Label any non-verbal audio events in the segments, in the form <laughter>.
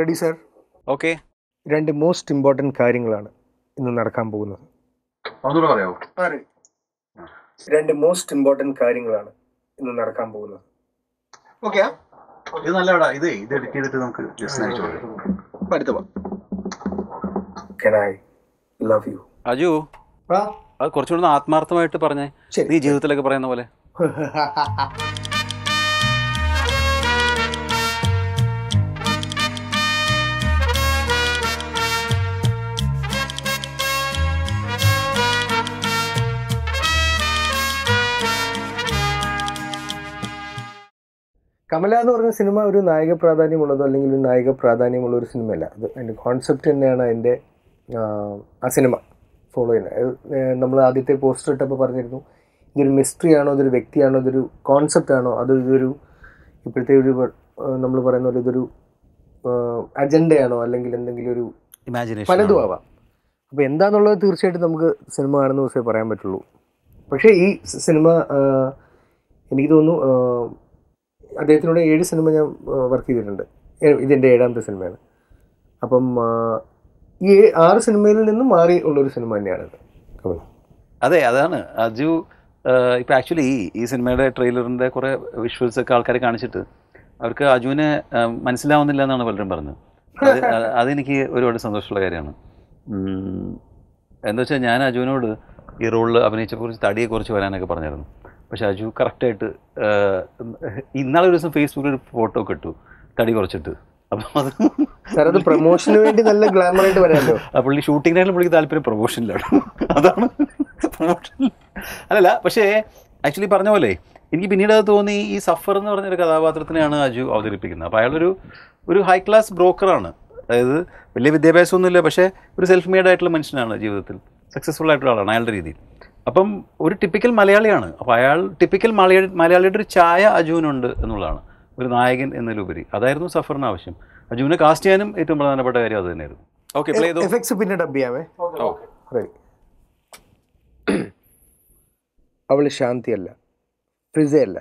ready sir okay രണ്ട് most important കാര്യങ്ങളാണ് ഇന്ന് നടക്കാൻ പോകുന്നത് രണ്ട് മോസ്റ്റ് ഇമ്പോർട്ടൻറ്റ് കാര്യങ്ങളാണ് ഇന്ന് നടക്കാൻ പോകുന്നത് ഓക്കെ ഇത് ഇത് എഡിറ്റ് ചെയ്തിട്ട് നമുക്ക് ലവ് അജു അത് കുറച്ചുകൂടി ആത്മാർത്ഥമായിട്ട് പറഞ്ഞേ നീ ജീവിതത്തിലൊക്കെ പറയുന്ന പോലെ <laughs> കമല എന്ന് പറഞ്ഞ സിനിമ ഒരു നായക പ്രാധാന്യമുള്ളതോ അല്ലെങ്കിൽ ഒരു നായക പ്രാധാന്യമുള്ള ഒരു സിനിമയല്ല അത് അതിൻ്റെ കോൺസെപ്റ്റ് തന്നെയാണ് അതിൻ്റെ ആ സിനിമ ഫോളോ ചെയ്യുന്നത് നമ്മൾ ആദ്യത്തെ പോസ്റ്റർ ഇട്ടപ്പോൾ പറഞ്ഞിരുന്നു ഇതൊരു മിസ്റ്ററിയാണോ ഇതൊരു വ്യക്തിയാണോ ഇതൊരു ആണോ അത് ഇതൊരു ഇപ്പോഴത്തെ ഒരു നമ്മൾ പറയുന്ന പോലെ ഇതൊരു അജണ്ടയാണോ അല്ലെങ്കിൽ എന്തെങ്കിലും ഒരു ഇമാജിനേഷൻ പലതും ആവാം അപ്പോൾ എന്താണെന്നുള്ളത് തീർച്ചയായിട്ടും നമുക്ക് സിനിമ കാണുന്ന ദിവസമേ പറയാൻ പറ്റുള്ളൂ പക്ഷേ ഈ സിനിമ എനിക്ക് തോന്നുന്നു അദ്ദേഹത്തിനോട് ഏഴ് സിനിമ ഞാൻ വർക്ക് ചെയ്തിട്ടുണ്ട് ഇതിൻ്റെ ഏഴാമത്തെ സിനിമയാണ് അപ്പം ഈ ആറ് സിനിമയിൽ നിന്നും മാറി ഉള്ളൊരു സിനിമ തന്നെയാണ് കമല അതെ അതാണ് അജു ഇപ്പം ആക്ച്വലി ഈ സിനിമയുടെ ട്രെയിലറിൻ്റെ കുറേ വിഷ്വൽസ് ഒക്കെ ആൾക്കാരെ കാണിച്ചിട്ട് അവർക്ക് അജുവിനെ മനസ്സിലാവുന്നില്ല എന്നാണ് പലരും പറഞ്ഞത് അത് അതെനിക്ക് ഒരുപാട് സന്തോഷമുള്ള കാര്യമാണ് എന്താ വെച്ചാൽ ഞാൻ അജുവിനോട് ഈ റോളിൽ അഭിനയിച്ചപ്പോൾ കുറിച്ച് തടിയെക്കുറിച്ച് വരാനൊക്കെ പറഞ്ഞായിരുന്നു പക്ഷെ അജു കറക്റ്റായിട്ട് ഇന്നാളെ ഒരു ദിവസം ഫേസ്ബുക്കിൽ ഒരു ഫോട്ടോ കിട്ടു തടി കുറച്ചിട്ട് അത് പ്രൊമോഷന് വേണ്ടി നല്ല ഗ്ലാമർ ആയിട്ട് ആ പുള്ളി ഷൂട്ടിങ്ങിനായിട്ട് പുള്ളിക്ക് താല്പര്യം പ്രൊമോഷനിലാണ് അതാണ് പ്രൊമോഷൻ അല്ലല്ല പക്ഷേ ആക്ച്വലി പറഞ്ഞ പോലെ എനിക്ക് പിന്നീട് അത് തോന്നി ഈ സഫർ എന്ന് പറഞ്ഞൊരു കഥാപാത്രത്തിനെയാണ് അജു അവതരിപ്പിക്കുന്നത് അപ്പോൾ അയാളൊരു ഒരു ഹൈ ക്ലാസ് ബ്രോക്കറാണ് അതായത് വലിയ വിദ്യാഭ്യാസമൊന്നുമില്ല പക്ഷേ ഒരു സെൽഫ് മെയ്ഡ് ആയിട്ടുള്ള മനുഷ്യനാണ് ജീവിതത്തിൽ സക്സസ്ഫുൾ ആയിട്ടുള്ള ആളാണ് അയാളുടെ രീതിയിൽ അപ്പം ഒരു ടിപ്പിക്കൽ മലയാളിയാണ് അപ്പോൾ അയാൾ ടിപ്പിക്കൽ മലയാളി മലയാളിയുടെ ഒരു ചായ അജുവിനുണ്ട് എന്നുള്ളതാണ് ഒരു നായകൻ എന്നതിലുപരി അതായിരുന്നു സഫറിന് ആവശ്യം അജുവിനെ കാസ്റ്റ് ചെയ്യാനും ഏറ്റവും പ്രധാനപ്പെട്ട കാര്യം അത് തന്നെയായിരുന്നു ഓക്കെ പ്ലേ എഫക്ട്സ് പിന്നെ ഡബ് ചെയ്യാവേ റെഡി അവൾ ശാന്തിയല്ല ഫ്രിസയല്ല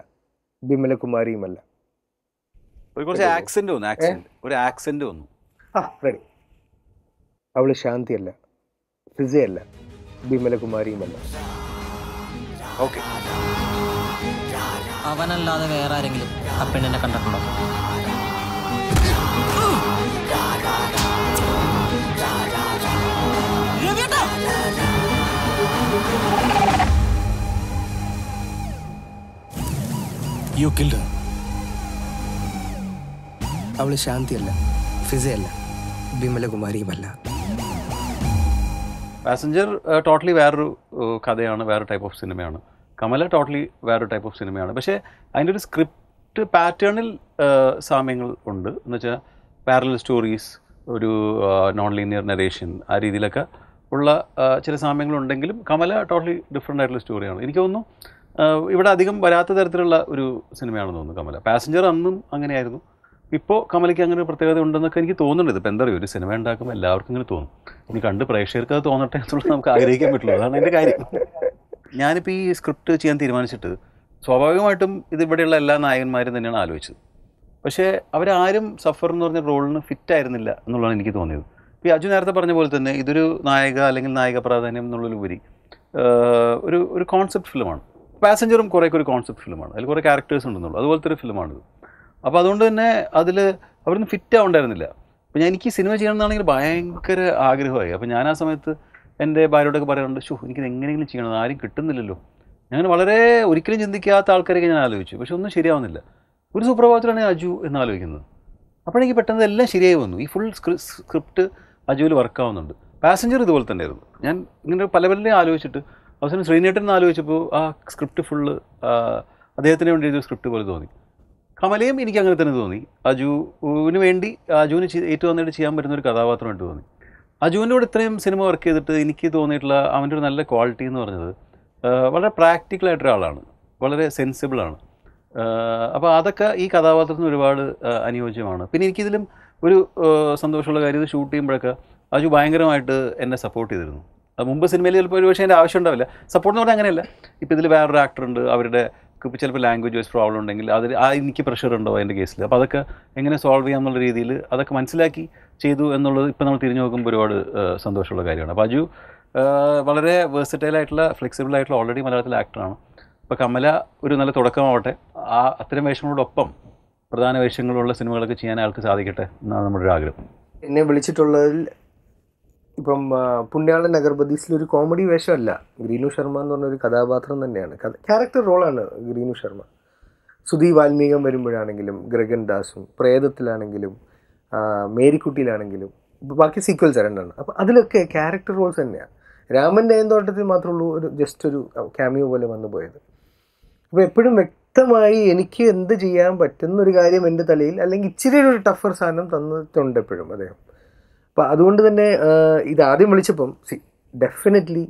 ബിമലകുമാരിയുമല്ല ഒരു കുറച്ച് ഒരു വന്നു ആ റെഡി അവൾ ശാന്തിയല്ല ഫ്രിസയല്ല വിമലകുമാരിയുമല്ല ഓക്കെ അവനല്ലാതെ വേറെ ആരെങ്കിലും ആ പെണ്ണിനെ കണ്ടിട്ടുണ്ടോ യു കിൽഡ് അവള് ശാന്തിയല്ല ഫിസയല്ല വിമലകുമാരിയുമല്ല പാസഞ്ചർ ടോട്ടലി വേറൊരു കഥയാണ് വേറെ ടൈപ്പ് ഓഫ് സിനിമയാണ് കമല ടോട്ടലി വേറെ ടൈപ്പ് ഓഫ് സിനിമയാണ് പക്ഷേ അതിൻ്റെ ഒരു സ്ക്രിപ്റ്റ് പാറ്റേണിൽ സാമ്യങ്ങൾ ഉണ്ട് എന്ന് വെച്ചാൽ പാരലൽ സ്റ്റോറീസ് ഒരു നോൺ ലീനിയർ നറേഷൻ ആ രീതിയിലൊക്കെ ഉള്ള ചില സാമ്യങ്ങളുണ്ടെങ്കിലും കമല ടോട്ടലി ഡിഫറെൻ്റ് ആയിട്ടുള്ള സ്റ്റോറിയാണ് എനിക്ക് തോന്നുന്നു ഇവിടെ അധികം വരാത്ത തരത്തിലുള്ള ഒരു സിനിമയാണെന്ന് തോന്നുന്നു കമല പാസഞ്ചർ അന്നും അങ്ങനെയായിരുന്നു ഇപ്പോൾ കമലയ്ക്ക് അങ്ങനെ ഒരു പ്രത്യേകത ഉണ്ടെന്നൊക്കെ എനിക്ക് തോന്നുന്നുണ്ട് ഇതിപ്പോൾ എന്താ പറയുക ഒരു സിനിമ ഉണ്ടാക്കുമ്പോൾ എല്ലാവർക്കും ഇങ്ങനെ തോന്നും ഇനി കണ്ട് പ്രേക്ഷകർക്ക് അത് തോന്നട്ടെ എന്നുള്ളത് നമുക്ക് ആഗ്രഹിക്കാൻ പറ്റുള്ളൂ അതാണ് എൻ്റെ കാര്യം ഞാനിപ്പോൾ ഈ സ്ക്രിപ്റ്റ് ചെയ്യാൻ തീരുമാനിച്ചിട്ട് സ്വാഭാവികമായിട്ടും ഇത് ഇവിടെയുള്ള എല്ലാ നായകന്മാരും തന്നെയാണ് ആലോചിച്ചത് പക്ഷേ അവരാരും സഫർ എന്ന് പറഞ്ഞ റോളിന് ഫിറ്റ് ആയിരുന്നില്ല എന്നുള്ളതാണ് എനിക്ക് തോന്നിയത് ഇപ്പോൾ അജു നേരത്തെ പറഞ്ഞ പോലെ തന്നെ ഇതൊരു നായക അല്ലെങ്കിൽ നായക പ്രാധാന്യം എന്നുള്ളതിലുപരി ഒരു ഒരു കോൺസെപ്റ്റ് ഫിലിമാണ് പാസഞ്ചറും കുറേ ഒരു കോൺസെപ്റ്റ് ഫിലിമാണ് അതിൽ കുറേ ക്യാരക്ടേഴ്സ് ഉണ്ടെന്നുള്ളൂ അതുപോലത്തെ ഒരു ഫിലിമാണിത് അപ്പോൾ അതുകൊണ്ട് തന്നെ അതിൽ അവരൊന്നും ഫിറ്റ് ആവണ്ടായിരുന്നില്ല അപ്പോൾ ഞാൻ എനിക്ക് സിനിമ ചെയ്യണം എന്നാണെങ്കിൽ ഭയങ്കര ആഗ്രഹമായി അപ്പോൾ ഞാൻ ആ സമയത്ത് എൻ്റെ ഭാര്യയോടൊക്കെ പറയാറുണ്ട് ഷു എനിക്കിത് എങ്ങനെയെങ്കിലും ചെയ്യണം ആരും കിട്ടുന്നില്ലല്ലോ ഞാൻ വളരെ ഒരിക്കലും ചിന്തിക്കാത്ത ആൾക്കാരൊക്കെ ഞാൻ ആലോചിച്ചു പക്ഷെ ഒന്നും ശരിയാവുന്നില്ല ഒരു സുപ്രഭാതത്തിലാണ് അജു എന്ന് ആലോചിക്കുന്നത് അപ്പോഴെനിക്ക് പെട്ടെന്ന് എല്ലാം ശരിയായി വന്നു ഈ ഫുൾ സ്ക്രിപ്റ്റ് അജുവിൽ വർക്കാവുന്നുണ്ട് പാസഞ്ചർ ഇതുപോലെ തന്നെയായിരുന്നു ഞാൻ ഇങ്ങനെ പല പലരെയും ആലോചിച്ചിട്ട് അവസാനം ശ്രീനേട്ടൻ എന്ന് ആലോചിച്ചപ്പോൾ ആ സ്ക്രിപ്റ്റ് ഫുള്ള് അദ്ദേഹത്തിന് വേണ്ടി എഴുതിയ സ്ക്രിപ്റ്റ് പോലെ തോന്നി കമലയും എനിക്ക് അങ്ങനെ തന്നെ തോന്നി അജുവിന് വേണ്ടി അജുവിന് ഏറ്റവും നന്നായിട്ട് ചെയ്യാൻ പറ്റുന്ന ഒരു കഥാപാത്രമായിട്ട് തോന്നി അജുവിൻ്റെ കൂടെ ഇത്രയും സിനിമ വർക്ക് ചെയ്തിട്ട് എനിക്ക് തോന്നിയിട്ടുള്ള അവൻ്റെ ഒരു നല്ല ക്വാളിറ്റി എന്ന് പറഞ്ഞത് വളരെ പ്രാക്ടിക്കലായിട്ടൊരു ആളാണ് വളരെ സെൻസിബിളാണ് അപ്പോൾ അതൊക്കെ ഈ കഥാപാത്രത്തിന് ഒരുപാട് അനുയോജ്യമാണ് പിന്നെ എനിക്കിതിലും ഒരു സന്തോഷമുള്ള കാര്യം ഇത് ഷൂട്ട് ചെയ്യുമ്പോഴൊക്കെ അജു ഭയങ്കരമായിട്ട് എന്നെ സപ്പോർട്ട് ചെയ്തിരുന്നു മുമ്പ് സിനിമയിൽ ചിലപ്പോൾ ഒരു പക്ഷേ എൻ്റെ ആവശ്യം ഉണ്ടാവില്ല സപ്പോർട്ട് എന്ന് പറഞ്ഞാൽ അങ്ങനെയല്ല ഇപ്പോൾ ഇതിൽ വേറൊരു ആക്ടറുണ്ട് അവരുടെ ഇപ്പോൾ ചിലപ്പോൾ ലാംഗ്വേജ് വൈസ് പ്രോബ്ലം ഉണ്ടെങ്കിൽ അതിൽ ആ എനിക്ക് പ്രഷർ ഉണ്ടോ എൻ്റെ കേസിൽ അപ്പോൾ അതൊക്കെ എങ്ങനെ സോൾവ് ചെയ്യാം എന്നുള്ള രീതിയിൽ അതൊക്കെ മനസ്സിലാക്കി ചെയ്തു എന്നുള്ളത് ഇപ്പോൾ നമ്മൾ തിരിഞ്ഞു നോക്കുമ്പോൾ ഒരുപാട് സന്തോഷമുള്ള കാര്യമാണ് അപ്പോൾ അജു വളരെ വേഴ്സറ്റൈൽ ആയിട്ടുള്ള ഫ്ലെക്സിബിൾ ആയിട്ടുള്ള ഓൾറെഡി മലയാളത്തിലെ ആക്ടറാണ് അപ്പോൾ കമല ഒരു നല്ല തുടക്കമാവട്ടെ ആ അത്തരം വേഷങ്ങളോടൊപ്പം പ്രധാന വേഷങ്ങളുള്ള സിനിമകളൊക്കെ ചെയ്യാൻ അയാൾക്ക് സാധിക്കട്ടെ എന്നാണ് നമ്മുടെ ഒരു ആഗ്രഹം എന്നെ വിളിച്ചിട്ടുള്ളതിൽ ഇപ്പം പുണ്യാളൻ ഒരു കോമഡി വേഷമല്ല ഗ്രീനു ശർമ്മ എന്ന് പറഞ്ഞൊരു കഥാപാത്രം തന്നെയാണ് ക്യാരക്ടർ റോളാണ് ഗ്രീനു ശർമ്മ സുധീ വാൽമീകം വരുമ്പോഴാണെങ്കിലും ഗ്രഗൻ ദാസും പ്രേതത്തിലാണെങ്കിലും മേരിക്കുട്ടിയിലാണെങ്കിലും ബാക്കി സീക്വൽസ് രണ്ടാണ് അപ്പോൾ അതിലൊക്കെ ക്യാരക്ടർ റോൾസ് തന്നെയാണ് രാമൻ്റെ ഏന്തോട്ടത്തിൽ മാത്രമേ ഉള്ളൂ ഒരു ജസ്റ്റ് ഒരു ക്യാമിയോ പോലെ വന്നു പോയത് അപ്പോൾ എപ്പോഴും വ്യക്തമായി എനിക്ക് എന്ത് ചെയ്യാൻ ഒരു കാര്യം എൻ്റെ തലയിൽ അല്ലെങ്കിൽ ഇച്ചിരി ഒരു ടഫർ സാധനം തന്നിട്ടുണ്ട് എപ്പോഴും അദ്ദേഹം അപ്പോൾ അതുകൊണ്ട് തന്നെ ഇത് ആദ്യം വിളിച്ചപ്പം സി ഡെഫിനറ്റ്ലി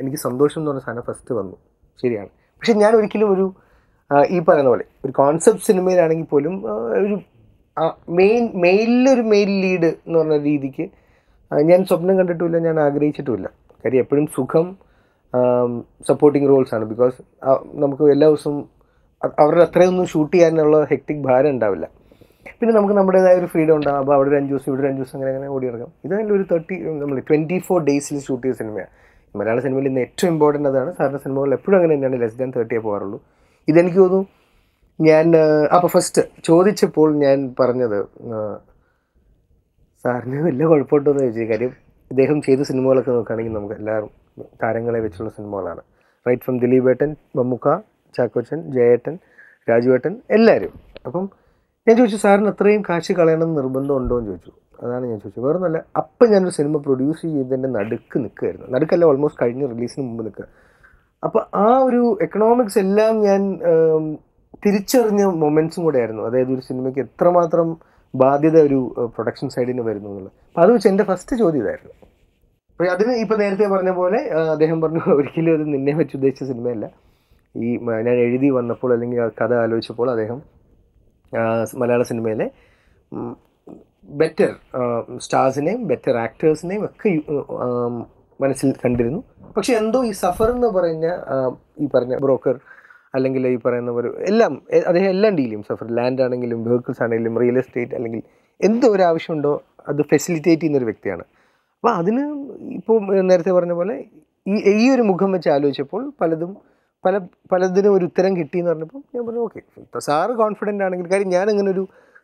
എനിക്ക് സന്തോഷം എന്ന് പറഞ്ഞ സാധനം ഫസ്റ്റ് വന്നു ശരിയാണ് പക്ഷെ ഞാൻ ഒരിക്കലും ഒരു ഈ പറയുന്ന പോലെ ഒരു കോൺസെപ്റ്റ് സിനിമയിലാണെങ്കിൽ പോലും ഒരു മെയിൻ മെയിലൊരു മെയിൽ ലീഡ് എന്ന് പറഞ്ഞ രീതിക്ക് ഞാൻ സ്വപ്നം കണ്ടിട്ടുമില്ല ഞാൻ ആഗ്രഹിച്ചിട്ടുമില്ല കാര്യം എപ്പോഴും സുഖം സപ്പോർട്ടിങ് റോൾസാണ് ബിക്കോസ് നമുക്ക് എല്ലാ ദിവസവും അവരുടെ അത്രയൊന്നും ഷൂട്ട് ചെയ്യാനുള്ള ഹെക്ടിക് ഭാരം ഉണ്ടാവില്ല പിന്നെ നമുക്ക് നമ്മുടേതായ ഒരു ഫ്രീഡം ഉണ്ടാകും അപ്പോൾ അവിടെ ഒരു അഞ്ചു ദിവസം ഇവിടെ അഞ്ച് ദിവസം അങ്ങനെ അങ്ങനെ ഓടി ഇറങ്ങും ഇതായാലും ഒരു തേർട്ടി നമ്മൾ ട്വൻറ്റി ഫോർ ഡേയ്സിൽ ഷൂട്ട് ചെയ്ത സിനിമയാണ് മലയാള സിനിമയിൽ ഇന്ന് ഏറ്റവും ഇമ്പോർട്ടൻ്റ് അതാണ് സാറിൻ്റെ സിനിമകൾ എപ്പോഴും അങ്ങനെ തന്നെയാണ് ലെസ് ദാൻ തേർട്ടിയെ പോകാറുള്ളൂ ഇതെനിക്ക് തോന്നുന്നു ഞാൻ അപ്പോൾ ഫസ്റ്റ് ചോദിച്ചപ്പോൾ ഞാൻ പറഞ്ഞത് സാറിന് വലിയ കുഴപ്പമുണ്ടോയെന്ന് ചോദിച്ചു കാര്യം ഇദ്ദേഹം ചെയ്ത സിനിമകളൊക്കെ നോക്കുകയാണെങ്കിൽ നമുക്ക് എല്ലാവരും താരങ്ങളെ വെച്ചുള്ള സിനിമകളാണ് റൈറ്റ് ഫ്രം ദിലീപേട്ടൻ മമ്മുക്ക ചാക്കോച്ചൻ ജയേട്ടൻ രാജുവേട്ടൻ എല്ലാവരും അപ്പം ഞാൻ ചോദിച്ചു സാറിന് അത്രയും കാശ് കളയണമെന്ന് നിർബന്ധമുണ്ടോ എന്ന് ചോദിച്ചു അതാണ് ഞാൻ ചോദിച്ചത് വേറെ നല്ല അപ്പം ഞാനൊരു സിനിമ പ്രൊഡ്യൂസ് ചെയ്തതിൻ്റെ നടുക്ക് നിൽക്കുകയായിരുന്നു നടുക്കല്ല ഓൾമോസ്റ്റ് കഴിഞ്ഞ റിലീസിന് മുമ്പ് നിൽക്കുക അപ്പോൾ ആ ഒരു എക്കണോമിക്സ് എല്ലാം ഞാൻ തിരിച്ചറിഞ്ഞ മൊമെൻറ്റ്സും കൂടെ ആയിരുന്നു അതായത് ഒരു സിനിമയ്ക്ക് എത്രമാത്രം ബാധ്യത ഒരു പ്രൊഡക്ഷൻ സൈഡിന് വരുന്നു എന്നുള്ളത് അപ്പോൾ അത് വെച്ച് എൻ്റെ ഫസ്റ്റ് ചോദ്യം ഇതായിരുന്നു അപ്പോൾ അതിന് ഇപ്പോൾ നേരത്തെ പറഞ്ഞ പോലെ അദ്ദേഹം പറഞ്ഞു ഒരിക്കലും അത് നിന്നെ വെച്ച് ഉദ്ദേശിച്ച സിനിമയല്ല ഈ ഞാൻ എഴുതി വന്നപ്പോൾ അല്ലെങ്കിൽ കഥ ആലോചിച്ചപ്പോൾ അദ്ദേഹം മലയാള സിനിമയിലെ ബെറ്റർ സ്റ്റാർസിനെയും ബെറ്റർ ആക്ടേഴ്സിനെയും ഒക്കെ മനസ്സിൽ കണ്ടിരുന്നു പക്ഷെ എന്തോ ഈ സഫർ എന്ന് പറഞ്ഞ ഈ പറഞ്ഞ ബ്രോക്കർ അല്ലെങ്കിൽ ഈ പറയുന്ന ഒരു എല്ലാം അദ്ദേഹം എല്ലാം ഡീൽ ചെയ്യും സഫർ ലാൻഡ് ആണെങ്കിലും വെഹിക്കിൾസ് ആണെങ്കിലും റിയൽ എസ്റ്റേറ്റ് അല്ലെങ്കിൽ എന്തോ ഒരു ആവശ്യമുണ്ടോ അത് ഫെസിലിറ്റേറ്റ് ചെയ്യുന്നൊരു വ്യക്തിയാണ് അപ്പോൾ അതിന് ഇപ്പോൾ നേരത്തെ പറഞ്ഞ പോലെ ഈ ഈ ഒരു മുഖം വെച്ച് ആലോചിച്ചപ്പോൾ പലതും പല പലതിനും ഒരു ഉത്തരം കിട്ടി എന്ന് പറഞ്ഞപ്പോൾ ഞാൻ പറഞ്ഞു ഓക്കെ ഇപ്പോൾ സാറ് കോൺഫിഡൻ്റ് ആണെങ്കിൽ കാര്യം ഞാൻ അങ്ങനെ ഒരു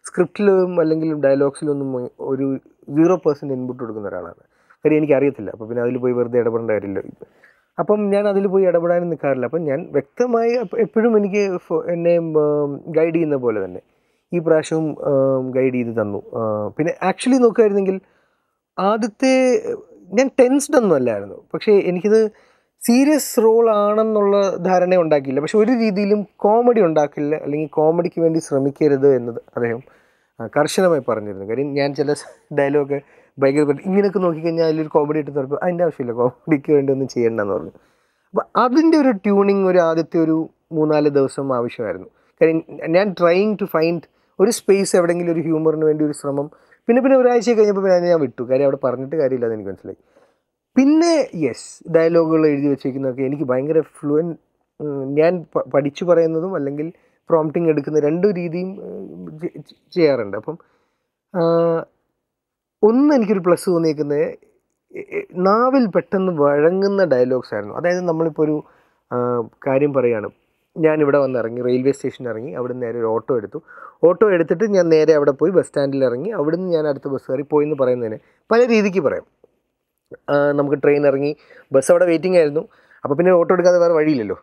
സ്ക്രിപ്റ്റിലും അല്ലെങ്കിൽ ഡയലോഗ്സിലൊന്നും ഒരു സീറോ പേഴ്സൻറ്റ് ഇൻപുട്ട് കൊടുക്കുന്ന ഒരാളാണ് കാര്യം എനിക്കറിയത്തില്ല അപ്പോൾ പിന്നെ അതിൽ പോയി വെറുതെ ഇടപെടേണ്ട കാര്യമില്ല അപ്പം ഞാൻ അതിൽ പോയി ഇടപെടാനും നിൽക്കാറില്ല അപ്പം ഞാൻ വ്യക്തമായി എപ്പോഴും എനിക്ക് എന്നെ ഗൈഡ് ചെയ്യുന്ന പോലെ തന്നെ ഈ പ്രാവശ്യവും ഗൈഡ് ചെയ്ത് തന്നു പിന്നെ ആക്ച്വലി നോക്കുകയായിരുന്നെങ്കിൽ ആദ്യത്തെ ഞാൻ ടെൻസ്ഡ് ഒന്നും അല്ലായിരുന്നു പക്ഷേ എനിക്കിത് സീരിയസ് റോൾ ആണെന്നുള്ള ധാരണ ഉണ്ടാക്കിയില്ല പക്ഷെ ഒരു രീതിയിലും കോമഡി ഉണ്ടാക്കില്ല അല്ലെങ്കിൽ കോമഡിക്ക് വേണ്ടി ശ്രമിക്കരുത് എന്നത് അദ്ദേഹം കർശനമായി പറഞ്ഞിരുന്നു കാര്യം ഞാൻ ചില ഡയലോഗ് ഭയങ്കര ഇങ്ങനെയൊക്കെ നോക്കിക്കഴിഞ്ഞാൽ അതിലൊരു കോമഡി ഇട്ട് തുറക്കും അതിൻ്റെ ആവശ്യമില്ല കോമഡിക്ക് വേണ്ടി ഒന്നും ചെയ്യേണ്ട എന്ന് പറഞ്ഞു അപ്പോൾ അതിൻ്റെ ഒരു ട്യൂണിങ് ഒരു ആദ്യത്തെ ഒരു മൂന്നാല് ദിവസം ആവശ്യമായിരുന്നു കാര്യം ഞാൻ ട്രൈയിങ് ടു ഫൈൻഡ് ഒരു സ്പേസ് എവിടെയെങ്കിലും ഒരു ഹ്യൂമറിന് വേണ്ടി ഒരു ശ്രമം പിന്നെ പിന്നെ ഒരാഴ്ച കഴിഞ്ഞപ്പോൾ ഞാൻ ഞാൻ വിട്ടു കാര്യം അവിടെ പറഞ്ഞിട്ട് കാര്യമില്ല എന്ന് എനിക്ക് മനസ്സിലായി പിന്നെ യെസ് ഡയലോഗുകൾ എഴുതി വെച്ചേക്കുന്നതൊക്കെ എനിക്ക് ഭയങ്കര ഫ്ലുവൻ ഞാൻ പഠിച്ചു പറയുന്നതും അല്ലെങ്കിൽ പ്രോംപ്റ്റിംഗ് എടുക്കുന്ന രണ്ട് രീതിയും ചെയ്യാറുണ്ട് അപ്പം ഒന്ന് എനിക്കൊരു പ്ലസ് തോന്നിയേക്കുന്നത് നാവിൽ പെട്ടെന്ന് വഴങ്ങുന്ന ഡയലോഗ്സ് ആയിരുന്നു അതായത് നമ്മളിപ്പോൾ ഒരു കാര്യം പറയുകയാണ് ഞാൻ ഇവിടെ വന്ന് ഇറങ്ങി റെയിൽവേ സ്റ്റേഷനിൽ ഇറങ്ങി അവിടെ നിന്ന് നേരെ ഒരു ഓട്ടോ എടുത്തു ഓട്ടോ എടുത്തിട്ട് ഞാൻ നേരെ അവിടെ പോയി ബസ് സ്റ്റാൻഡിൽ ഇറങ്ങി അവിടെ നിന്ന് ഞാൻ അടുത്ത ബസ് കയറി പോയി എന്ന് പറയുന്നതിന് പല രീതിക്ക് പറയാം നമുക്ക് ട്രെയിൻ ഇറങ്ങി ബസ് അവിടെ വെയിറ്റിംഗ് ആയിരുന്നു അപ്പോൾ പിന്നെ ഓട്ടോ എടുക്കാതെ വേറെ വഴിയില്ലല്ലോ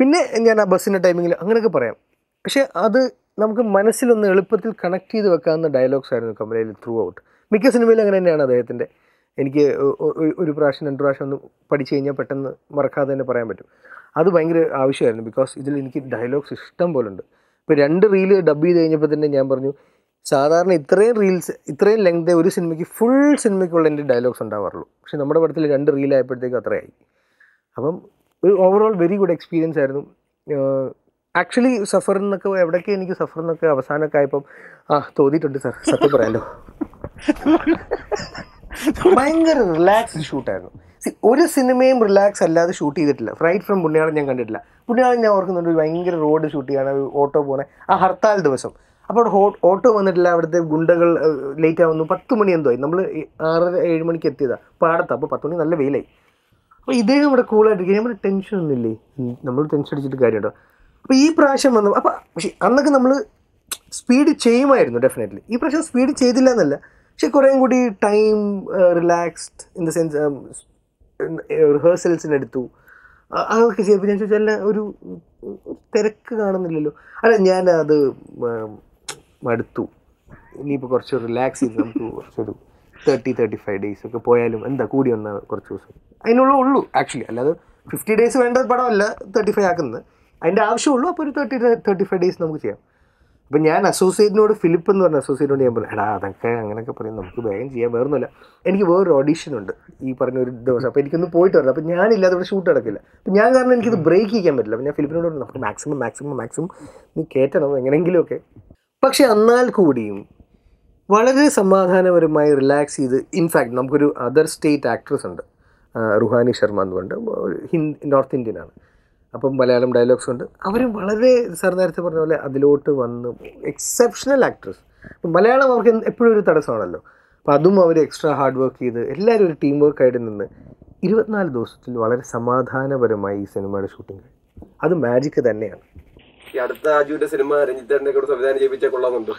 പിന്നെ ഞാൻ ആ ബസ്സിൻ്റെ ടൈമിങ്ങിൽ അങ്ങനെയൊക്കെ പറയാം പക്ഷേ അത് നമുക്ക് മനസ്സിലൊന്ന് എളുപ്പത്തിൽ കണക്ട് ചെയ്ത് വെക്കാവുന്ന ഡയലോഗ്സ് ആയിരുന്നു കമലയിൽ ത്രൂ ഔട്ട് മിക്ക സിനിമയിലും അങ്ങനെ തന്നെയാണ് അദ്ദേഹത്തിൻ്റെ എനിക്ക് ഒരു പ്രാവശ്യം രണ്ട് പ്രാവശ്യം ഒന്ന് പഠിച്ചു കഴിഞ്ഞാൽ പെട്ടെന്ന് മറക്കാതെ തന്നെ പറയാൻ പറ്റും അത് ഭയങ്കര ആവശ്യമായിരുന്നു ബിക്കോസ് ഇതിൽ എനിക്ക് ഡയലോഗ്സ് ഇഷ്ടം പോലെ ഉണ്ട് ഇപ്പോൾ രണ്ട് റീല് ഡബ് ചെയ്ത് കഴിഞ്ഞപ്പോൾ തന്നെ ഞാൻ പറഞ്ഞു സാധാരണ ഇത്രയും റീൽസ് ഇത്രയും ലെങ്ത് ഒരു സിനിമയ്ക്ക് ഫുൾ സിനിമയ്ക്കുള്ള എൻ്റെ ഡയലോഗ്സ് ഉണ്ടാവാറുള്ളൂ പക്ഷേ നമ്മുടെ പടത്തിൽ രണ്ട് റീൽ ആയപ്പോഴത്തേക്ക് അത്രയായി അപ്പം ഒരു ഓവറോൾ വെരി ഗുഡ് എക്സ്പീരിയൻസ് ആയിരുന്നു ആക്ച്വലി സഫർ എന്നൊക്കെ എവിടെയൊക്കെ എനിക്ക് സഫർ എന്നൊക്കെ അവസാനമൊക്കെ ആയപ്പം ആ തോന്നിയിട്ടുണ്ട് സാർ സത്യം പറയാലോ ഭയങ്കര റിലാക്സ് ഷൂട്ടായിരുന്നു ഒരു സിനിമയും റിലാക്സ് അല്ലാതെ ഷൂട്ട് ചെയ്തിട്ടില്ല ഫ്രൈറ്റ് ഫ്രം പുണ്യാളം ഞാൻ കണ്ടിട്ടില്ല പുണ്യാളം ഞാൻ ഓർക്കുന്നുണ്ട് ഭയങ്കര റോഡ് ഷൂട്ട് ചെയ്യാണ് ഓട്ടോ പോണേ ആ ഹർത്താൽ ദിവസം അപ്പോൾ അവിടെ ഓട്ടോ വന്നിട്ടില്ല അവിടുത്തെ ഗുണ്ടകൾ ലേറ്റ് ആവുന്നു പത്ത് മണി എന്തോ നമ്മൾ ആറര ഏഴ് മണിക്ക് എത്തിയതാണ് അടുത്ത അപ്പോൾ പത്ത് മണി നല്ല വെയിലായി അപ്പോൾ ഇദ്ദേഹം ഇവിടെ കൂളായിട്ടിരിക്കുക നമ്മുടെ ടെൻഷൻ ഒന്നുമില്ലേ നമ്മൾ ടെൻഷൻ അടിച്ചിട്ട് കാര്യമുണ്ടോ അപ്പോൾ ഈ പ്രാവശ്യം വന്നു അപ്പോൾ പക്ഷേ അന്നൊക്കെ നമ്മൾ സ്പീഡ് ചെയ്യുമായിരുന്നു ഡെഫിനറ്റ്ലി ഈ പ്രാവശ്യം സ്പീഡ് ചെയ്തില്ല എന്നല്ല പക്ഷേ കുറേയും കൂടി time relaxed in the sense റിഹേഴ്സൽസിന് എടുത്തു അതൊക്കെ ചെയ്തപ്പോൾ ഞാൻ ചോദിച്ചാൽ ഒരു തിരക്ക് കാണുന്നില്ലല്ലോ അല്ല ഞാൻ അത് മടുത്തു ഇനിയിപ്പോൾ കുറച്ച് റിലാക്സ് ചെയ്ത് നമുക്ക് കുറച്ചൊരു തേർട്ടി തേർട്ടി ഫൈവ് ഡേയ്സ് ഒക്കെ പോയാലും എന്താ കൂടി വന്ന കുറച്ച് ദിവസം അതിനുള്ള ഉള്ളൂ ആക്ച്വലി അല്ലാതെ ഫിഫ്റ്റി ഡേയ്സ് വേണ്ട പടമല്ല തേർട്ടി ഫൈവ് ആക്കുന്നത് അതിൻ്റെ ആവശ്യമുള്ളൂ അപ്പോൾ ഒരു തേർട്ടി തേർട്ടി ഫൈവ് ഡേയ്സ് നമുക്ക് ചെയ്യാം അപ്പം ഞാൻ അസോസിയേറ്റിനോട് ഫിലിപ്പ് എന്ന് പറഞ്ഞ അസോസിയേറ്റിനോട് ഞാൻ പറഞ്ഞു എടാ അതൊക്കെ അങ്ങനെയൊക്കെ പറയും നമുക്ക് വേഗം ചെയ്യാം വേറൊന്നുമില്ല എനിക്ക് വേറൊരു ഓഡീഷൻ ഉണ്ട് ഈ പറഞ്ഞ ഒരു ദിവസം അപ്പോൾ എനിക്കൊന്ന് പോയിട്ട് വരണം അപ്പം ഞാനില്ലാതെ ഇവിടെ ഷൂട്ട് നടക്കില്ല അപ്പം ഞാൻ കാരണം എനിക്കിത് ബ്രേക്ക് ചെയ്യാൻ പറ്റില്ല അപ്പം ഞാൻ ഫിലിപ്പിനോട് പറഞ്ഞു നമുക്ക് മാക്സിമം മാക്സിമം മാക്സിമം നീ കയറ്റണം എങ്ങനെയെങ്കിലുമൊക്കെ പക്ഷെ എന്നാൽ കൂടിയും വളരെ സമാധാനപരമായി റിലാക്സ് ചെയ്ത് ഇൻഫാക്റ്റ് നമുക്കൊരു അതർ സ്റ്റേറ്റ് ആക്ട്രസ് ഉണ്ട് റുഹാനി ശർമ്മ എന്ന് പറഞ്ഞിട്ട് ഹിന്ദി നോർത്ത് ഇന്ത്യനാണ് അപ്പം മലയാളം ഡയലോഗ്സ് ഉണ്ട് അവരും വളരെ സാർ നേരത്തെ പറഞ്ഞ പോലെ അതിലോട്ട് വന്ന് എക്സെപ്ഷണൽ ആക്ട്രസ് മലയാളം അവർക്ക് എപ്പോഴും ഒരു തടസ്സമാണല്ലോ അപ്പോൾ അതും അവർ എക്സ്ട്രാ ഹാർഡ് വർക്ക് ചെയ്ത് എല്ലാവരും ഒരു ടീം വർക്കായിട്ട് നിന്ന് ഇരുപത്തിനാല് ദിവസത്തിൽ വളരെ സമാധാനപരമായി ഈ സിനിമയുടെ ഷൂട്ടിംഗ് അത് മാജിക് തന്നെയാണ് അടുത്ത രാജുവിന്റെ സിനിമ രഞ്ജിത്തേട്ടനെ കൂടെ സംവിധാനം ചെയ്യിപ്പിച്ച കൊള്ളാമെന്നുണ്ട്